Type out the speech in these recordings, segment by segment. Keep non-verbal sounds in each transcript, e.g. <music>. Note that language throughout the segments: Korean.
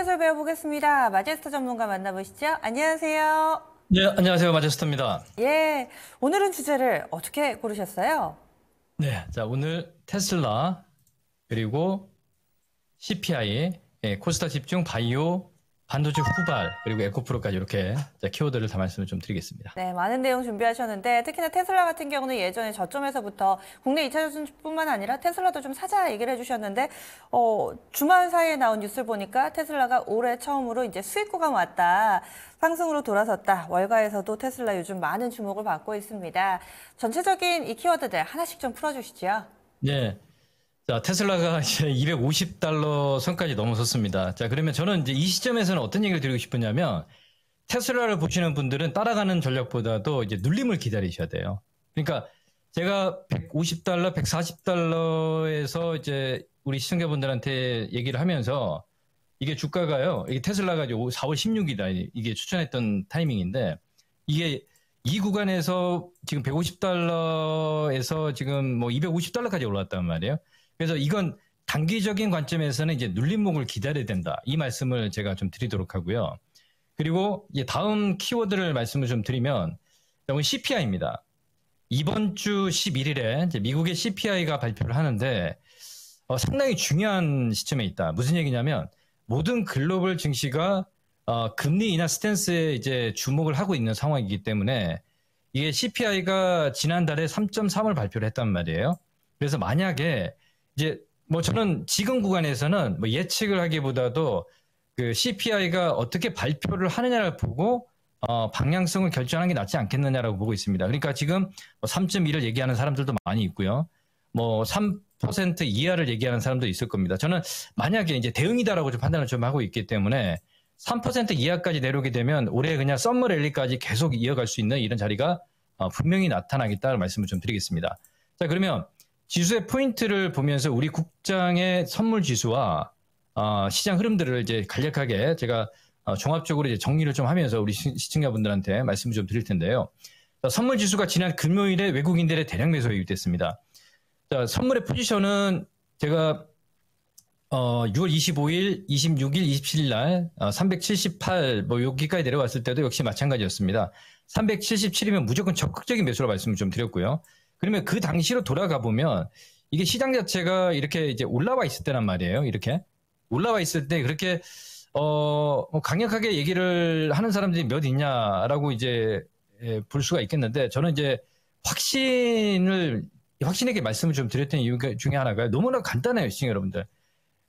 해설 배워보겠습니다. 마제스터 전문가 만나보시죠. 안녕하세요. 네, 안녕하세요. 마제스터입니다. 예, 오늘은 주제를 어떻게 고르셨어요? 네, 자 오늘 테슬라 그리고 CPI, 예, 코스닥 집중 바이오 반도체 후발 그리고 에코프로까지 이렇게 키워드를 다 말씀을 좀 드리겠습니다. 네, 많은 내용 준비하셨는데 특히나 테슬라 같은 경우는 예전에 저점에서부터 국내 2차 전지뿐만 아니라 테슬라도 좀 사자 얘기를 해주셨는데 어, 주말 사이에 나온 뉴스를 보니까 테슬라가 올해 처음으로 이제 수익 구가 왔다. 상승으로 돌아섰다. 월가에서도 테슬라 요즘 많은 주목을 받고 있습니다. 전체적인 이 키워드들 하나씩 좀 풀어주시죠. 네. 자, 테슬라가 <laughs> 이제 250달러 선까지 넘어섰습니다. 자, 그러면 저는 이제 이 시점에서는 어떤 얘기를 드리고 싶으냐면 테슬라를 보시는 분들은 따라가는 전략보다도 이제 눌림을 기다리셔야 돼요. 그러니까 제가 150달러, 140달러에서 이제 우리 시청자분들한테 얘기를 하면서 이게 주가가요. 이게 테슬라가 4월 16일이다. 이게 추천했던 타이밍인데 이게 이 구간에서 지금 150달러에서 지금 뭐 250달러까지 올랐단 말이에요. 그래서 이건 단기적인 관점에서는 이제 눌림목을 기다려야 된다. 이 말씀을 제가 좀 드리도록 하고요. 그리고 이제 다음 키워드를 말씀을 좀 드리면 이건 CPI입니다. 이번 주 11일에 미국의 CPI가 발표를 하는데 어, 상당히 중요한 시점에 있다. 무슨 얘기냐면 모든 글로벌 증시가 어, 금리 인하 스탠스에 이제 주목을 하고 있는 상황이기 때문에 이게 CPI가 지난달에 3.3을 발표를 했단 말이에요. 그래서 만약에 이제 뭐 저는 지금 구간에서는 뭐 예측을 하기보다도 그 CPI가 어떻게 발표를 하느냐를 보고 어, 방향성을 결정하는 게 낫지 않겠느냐라고 보고 있습니다. 그러니까 지금 뭐 3.1을 얘기하는 사람들도 많이 있고요. 뭐 3% 이하를 얘기하는 사람도 있을 겁니다. 저는 만약에 이제 대응이다라고 좀 판단을 좀 하고 있기 때문에 3% 이하까지 내려오게 되면 올해 그냥 썸머 랠리까지 계속 이어갈 수 있는 이런 자리가 어, 분명히 나타나겠다는 말씀을 좀 드리겠습니다. 자, 그러면 지수의 포인트를 보면서 우리 국장의 선물 지수와 어, 시장 흐름들을 이제 간략하게 제가 어, 종합적으로 이제 정리를 좀 하면서 우리 시, 청자분들한테 말씀을 좀 드릴 텐데요. 자, 선물 지수가 지난 금요일에 외국인들의 대량 매수에 유입됐습니다. 자, 선물의 포지션은 제가 어, 6월 25일, 26일, 27일 날, 어, 378, 뭐, 여기까지 내려왔을 때도 역시 마찬가지였습니다. 377이면 무조건 적극적인 매수라 말씀을 좀 드렸고요. 그러면 그 당시로 돌아가 보면 이게 시장 자체가 이렇게 이제 올라와 있을 때란 말이에요. 이렇게 올라와 있을 때 그렇게 어 뭐 강력하게 얘기를 하는 사람들이 몇 있냐라고 이제 예, 볼 수가 있겠는데 저는 이제 확신을 확신에게 말씀을 좀 드렸던 이유 중에 하나가 너무나 간단해요, 시청 여러분들.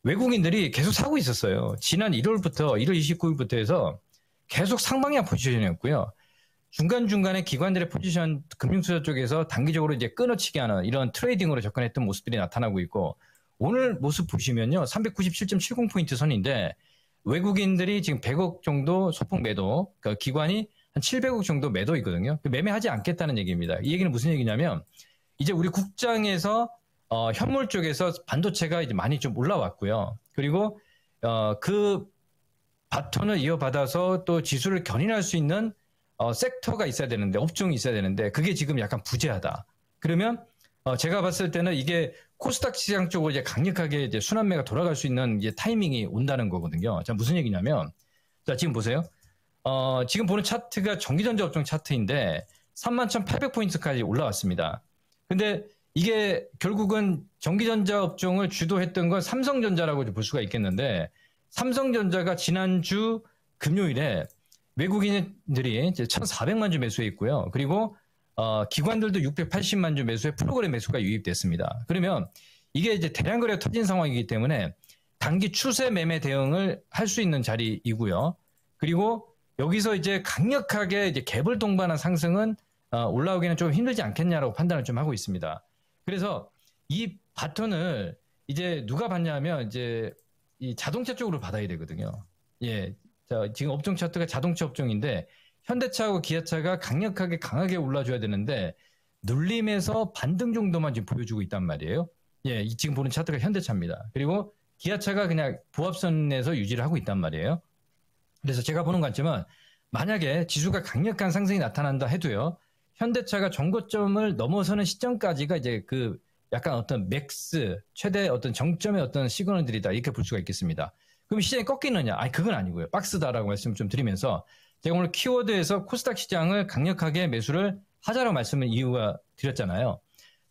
외국인들이 계속 사고 있었어요. 지난 1월부터 1월 29일부터 해서 계속 상방향 포지션이었고요. 중간중간에 기관들의 포지션 금융투자 쪽에서 단기적으로 이제 끊어치기 하는 이런 트레이딩으로 접근했던 모습들이 나타나고 있고 오늘 모습 보시면요. 397.70포인트 선인데 외국인들이 지금 100억 정도 소폭 매도, 그러니까 기관이 한 700억 정도 매도있거든요 그 매매하지 않겠다는 얘기입니다. 이 얘기는 무슨 얘기냐면 이제 우리 국장에서 어, 현물 쪽에서 반도체가 이제 많이 좀 올라왔고요. 그리고 어, 그 바톤을 이어받아서 또 지수를 견인할 수 있는 어, 섹터가 있어야 되는데 업종이 있어야 되는데 그게 지금 약간 부재하다. 그러면 어, 제가 봤을 때는 이게 코스닥 시장 쪽으로 이제 강력하게 이제 순환매가 돌아갈 수 있는 이제 타이밍이 온다는 거거든요. 자 무슨 얘기냐면 자 지금 보세요. 어, 지금 보는 차트가 전기전자 업종 차트인데 31,800포인트까지 올라왔습니다. 근데 이게 결국은 전기전자 업종을 주도했던 건 삼성전자라고 볼 수가 있겠는데 삼성전자가 지난주 금요일에 외국인들이 이제 1,400만 주 매수했고요. 그리고 어, 기관들도 680만 주 매수에 프로그램 매수가 유입됐습니다. 그러면 이게 이제 대량 거래 터진 상황이기 때문에 단기 추세 매매 대응을 할 수 있는 자리이고요. 그리고 여기서 이제 강력하게 이제 갭을 동반한 상승은 어, 올라오기는 좀 힘들지 않겠냐라고 판단을 좀 하고 있습니다. 그래서 이 바톤을 이제 누가 받냐면 이제 이 자동차 쪽으로 받아야 되거든요. 예, 자, 지금 업종 차트가 자동차 업종인데 현대차하고 기아차가 강력하게 강하게 올라줘야 되는데 눌림에서 반등 정도만 지금 보여주고 있단 말이에요. 예, 지금 보는 차트가 현대차입니다. 그리고 기아차가 그냥 부합선에서 유지를 하고 있단 말이에요. 그래서 제가 보는 관점은 만약에 지수가 강력한 상승이 나타난다 해도요. 현대차가 정거점을 넘어서는 시점까지가 이제 그 약간 어떤 맥스 최대 어떤 정점의 어떤 시그널들이다 이렇게 볼 수가 있겠습니다. 그럼 시장이 꺾이느냐? 아니, 그건 아니고요. 박스다라고 말씀 을좀 드리면서 제가 오늘 키워드에서 코스닥 시장을 강력하게 매수를 하자라고 말씀을 이유가 드렸잖아요.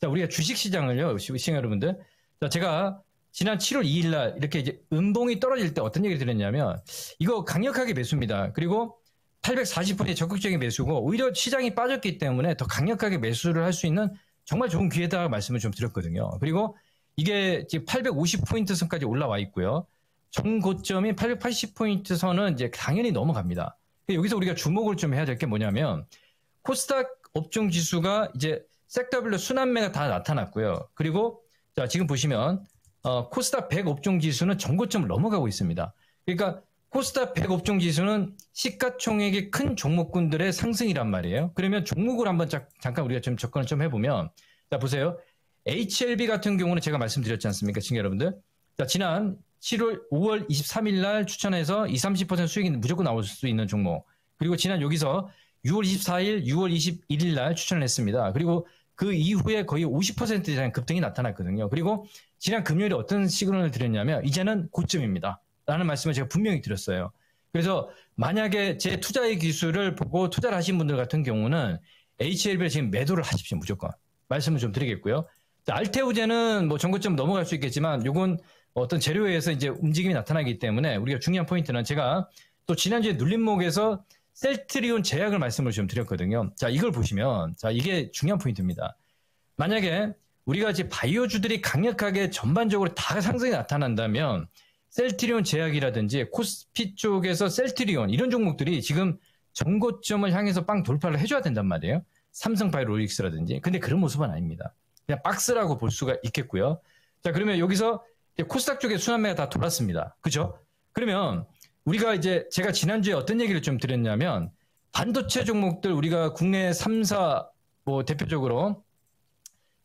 자, 우리가 주식 시장을요, 시청 여러분들. 자, 제가 지난 7월 2일 날 이렇게 이제 음봉이 떨어질 때 어떤 얘기를 드렸냐면 이거 강력하게 매수입니다. 그리고 840%의 적극적인 매수고 오히려 시장이 빠졌기 때문에 더 강력하게 매수를 할 수 있는 정말 좋은 기회다 말씀을 좀 드렸거든요. 그리고 이게 지금 850포인트 선까지 올라와 있고요. 전 고점인 880포인트 선은 이제 당연히 넘어갑니다. 그러니까 여기서 우리가 주목을 좀 해야 될 게 뭐냐면 코스닥 업종 지수가 이제 섹터별로 순환매가 다 나타났고요. 그리고 자, 지금 보시면 어, 코스닥 100 업종 지수는 전고점을 넘어가고 있습니다. 그러니까 코스닥 100 업종 지수는 시가총액의큰 종목군들의 상승이란 말이에요. 그러면 종목을 한번 자, 잠깐 우리가 좀 접근을 좀 해보면 자 보세요. HLB 같은 경우는 제가 말씀드렸지 않습니까, 지금 여러분들? 자 지난 7월 5월 23일 날 추천해서 20, 30% 수익이 무조건 나올 수 있는 종목. 그리고 지난 여기서 6월 24일, 6월 21일 날 추천을 했습니다. 그리고 그 이후에 거의 50% 이상 급등이 나타났거든요. 그리고 지난 금요일에 어떤 시그널을 드렸냐면 이제는 고점입니다. 라는 말씀을 제가 분명히 드렸어요. 그래서 만약에 제 투자의 기술을 보고 투자를 하신 분들 같은 경우는 HLB를 지금 매도를 하십시오. 무조건. 말씀을 좀 드리겠고요. 알테우제는 뭐 전고점 넘어갈 수 있겠지만 요건 어떤 재료에 의해서 이제 움직임이 나타나기 때문에 우리가 중요한 포인트는 제가 또 지난주에 눌림목에서 셀트리온 제약을 말씀을 좀 드렸거든요. 자, 이걸 보시면 자, 이게 중요한 포인트입니다. 만약에 우리가 이제 바이오주들이 강력하게 전반적으로 다 상승이 나타난다면 셀트리온 제약이라든지 코스피 쪽에서 셀트리온 이런 종목들이 지금 전고점을 향해서 빵 돌파를 해줘야 된단 말이에요. 삼성바이 오 로직스라든지. 근데 그런 모습은 아닙니다. 그냥 박스라고 볼 수가 있겠고요. 자, 그러면 여기서 예, 코스닥 쪽에 순환매가 다 돌았습니다. 그죠? 그러면 우리가 이제 제가 지난주에 어떤 얘기를 좀 드렸냐면 반도체 종목들 우리가 국내 3사 뭐 대표적으로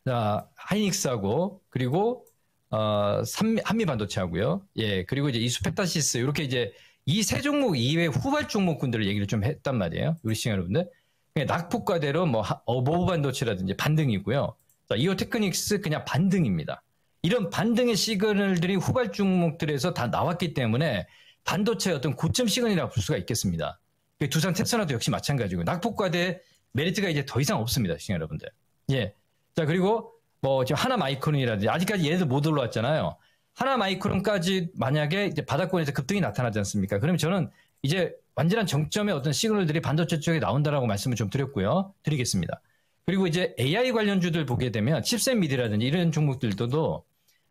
자, 하이닉스하고 그리고 어, 삼미, 한미 반도체하고요. 예, 그리고 이제 이수펙타시스 이렇게 이제 이 세 종목 이외 후발 종목군들을 얘기를 좀 했단 말이에요. 우리 시청 여러분들. 낙폭과대로 뭐 어버브 반도체라든지 반등이고요. 자, 이오테크닉스 그냥 반등입니다. 이런 반등의 시그널들이 후발 종목들에서 다 나왔기 때문에 반도체의 어떤 고점 시그널이라고 볼 수가 있겠습니다. 그 두산 텍사나도 역시 마찬가지고 낙폭과대 메리트가 이제 더 이상 없습니다, 시청 여러분들. 예. 자 그리고 뭐 지금 하나 마이크론이라든지 아직까지 얘네들 못 올라왔잖아요. 하나 마이크론까지 만약에 이제 바닥권에서 급등이 나타나지 않습니까? 그러면 저는 이제 완전한 정점의 어떤 시그널들이 반도체 쪽에 나온다라고 말씀을 좀 드렸고요. 드리겠습니다. 그리고 이제 AI 관련주들 보게 되면 칩셋 미디라든지 이런 종목들도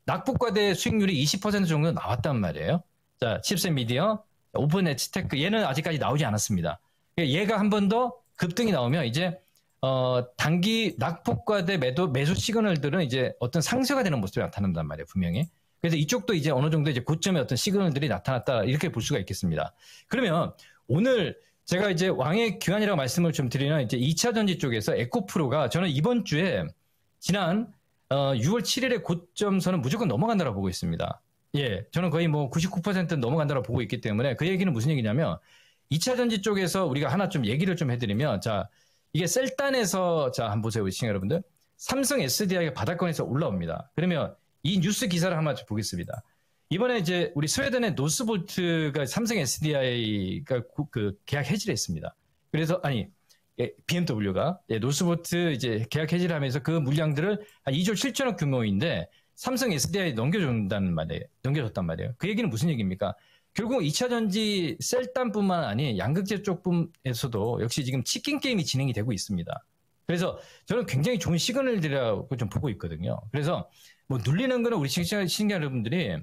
낙폭과대 수익률이 20% 정도 나왔단 말이에요. 자, 칩스 미디어, 오픈 에치테크 얘는 아직까지 나오지 않았습니다. 그러니까 얘가 한 번 더 급등이 나오면 이제 어, 단기 낙폭과대 매도 매수 시그널들은 이제 어떤 상쇄가 되는 모습이 나타난단 말이에요, 분명히. 그래서 이쪽도 이제 어느 정도 이제 고점의 어떤 시그널들이 나타났다 이렇게 볼 수가 있겠습니다. 그러면 오늘 제가 이제 왕의 귀환이라고 말씀을 좀 드리는 이제 2차 전지 쪽에서 에코프로가 저는 이번 주에 지난 어, 6월 7일에 고점선은 무조건 넘어간다라고 보고 있습니다. 예, 저는 거의 뭐 99% 넘어간다라고 보고 있기 때문에 그 얘기는 무슨 얘기냐면 2차 전지 쪽에서 우리가 하나 좀 얘기를 좀 해드리면 자 이게 셀단에서 자 한번 보세요 시청 여러분들 삼성 SDI가 바닷권에서 올라옵니다. 그러면 이 뉴스 기사를 한번 보겠습니다. 이번에 이제 우리 스웨덴의 노스볼트가 삼성 SDI가 그 계약 해지를 했습니다. 그래서 아니 예, BMW가 예, 노스보트 이제 계약 해지를 하면서 그 물량들을 한 2조 7천억 규모인데 삼성 SDI 넘겨준다는 말이에요. 넘겨줬단 말이에요. 그 얘기는 무슨 얘기입니까? 결국 2차 전지 셀단뿐만 아닌 양극재 쪽뿐에서도 역시 지금 치킨 게임이 진행이 되고 있습니다. 그래서 저는 굉장히 좋은 시그널 들이라고 좀 보고 있거든요. 그래서 뭐 눌리는 거는 우리 시청자 여러분들이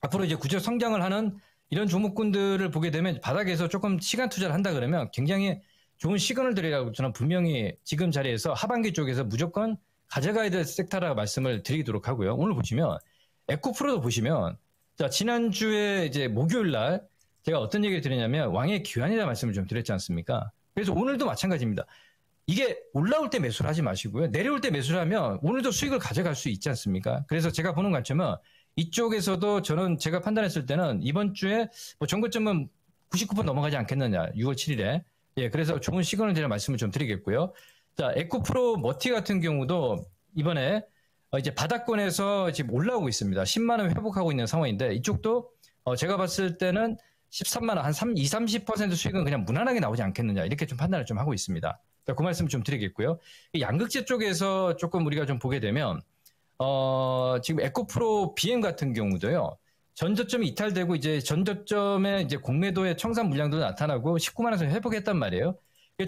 앞으로 이제 구조 성장을 하는 이런 종목군들을 보게 되면 바닥에서 조금 시간 투자를 한다 그러면 굉장히 좋은 시그널 드리라고 저는 분명히 지금 자리에서 하반기 쪽에서 무조건 가져가야 될 섹터라고 말씀을 드리도록 하고요. 오늘 보시면 에코프로도 보시면 자 지난주에 이제 목요일 날 제가 어떤 얘기를 드리냐면 왕의 귀환이라 는 말씀을 좀 드렸지 않습니까? 그래서 오늘도 마찬가지입니다. 이게 올라올 때 매수를 하지 마시고요. 내려올 때 매수를 하면 오늘도 수익을 가져갈 수 있지 않습니까? 그래서 제가 보는 관점은 이쪽에서도 저는 제가 판단했을 때는 이번 주에 뭐 전고점은 99% 넘어가지 않겠느냐. 6월 7일에. 예, 그래서 좋은 시그널 제가 말씀을 좀 드리겠고요. 자, 에코 프로 머티 같은 경우도 이번에 어, 이제 바닥권에서 지금 올라오고 있습니다. 10만 원 회복하고 있는 상황인데 이쪽도 어 제가 봤을 때는 13만 원, 한 3, 20, 30% 수익은 그냥 무난하게 나오지 않겠느냐 이렇게 좀 판단을 좀 하고 있습니다. 자, 그 말씀 좀 드리겠고요. 양극재 쪽에서 조금 우리가 좀 보게 되면 어 지금 에코프로 BM 같은 경우도요. 전저점이 이탈되고 이제 전저점에 이제 공매도의 청산 물량도 나타나고 19만에서 회복했단 말이에요.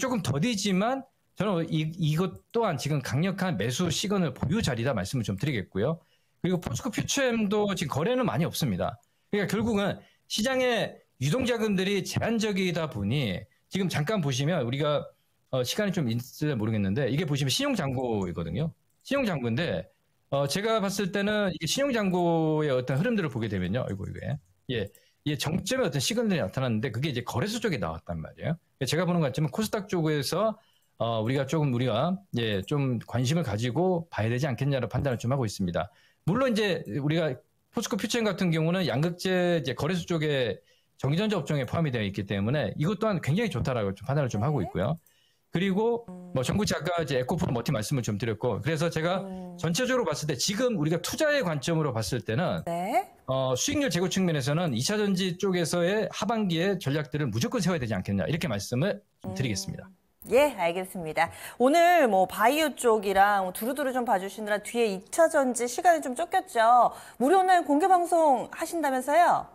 조금 더디지만 저는 이, 이것 또한 지금 강력한 매수 시그널 보유 자리다 말씀을 좀 드리겠고요. 그리고 포스코 퓨처엠도 지금 거래는 많이 없습니다. 그러니까 결국은 시장의 유동 자금들이 제한적이다 보니 지금 잠깐 보시면 우리가 어, 시간이 좀 있을지 모르겠는데 이게 보시면 신용 장고이거든요 신용 장고인데 어, 제가 봤을 때는 이게 신용장고의 어떤 흐름들을 보게 되면요. 이거 이게. 예. 이게 정점의 어떤 시그널이 나타났는데 그게 이제 거래소 쪽에 나왔단 말이에요. 그러니까 제가 보는 것 같지만 코스닥 쪽에서 어, 우리가 조금 우리가 예, 좀 관심을 가지고 봐야 되지 않겠냐라는 판단을 좀 하고 있습니다. 물론 이제 우리가 포스코 퓨처인 같은 경우는 양극재 이제 거래소 쪽에 정전자 업종에 포함이 되어 있기 때문에 이것 또한 굉장히 좋다라고 좀 판단을 좀 하고 있고요. 그리고 뭐 정국치 아까 이제 에코폰 머티 말씀을 좀 드렸고 그래서 제가 음. 전체적으로 봤을 때 지금 우리가 투자의 관점으로 봤을 때는 네. 어, 수익률 제고 측면에서는 2차 전지 쪽에서의 하반기의 전략들을 무조건 세워야 되지 않겠냐 이렇게 말씀을 좀 음. 드리겠습니다. 예, 알겠습니다. 오늘 뭐 바이오 쪽이랑 뭐 두루두루 좀 봐주시느라 뒤에 2차 전지 시간이 좀 쫓겼죠. 무료 온라인 공개 방송 하신다면서요?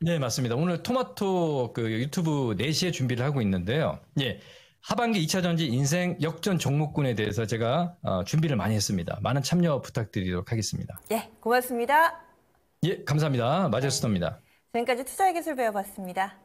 네, 맞습니다. 오늘 토마토 그 유튜브 4시에 준비를 하고 있는데요. 예. 하반기 2차 전지 인생 역전 종목군에 대해서 제가 어, 준비를 많이 했습니다. 많은 참여 부탁드리도록 하겠습니다. 예, 고맙습니다. 예, 감사합니다. 마제수토입니다 지금까지 네, 투자의 기술 배워봤습니다.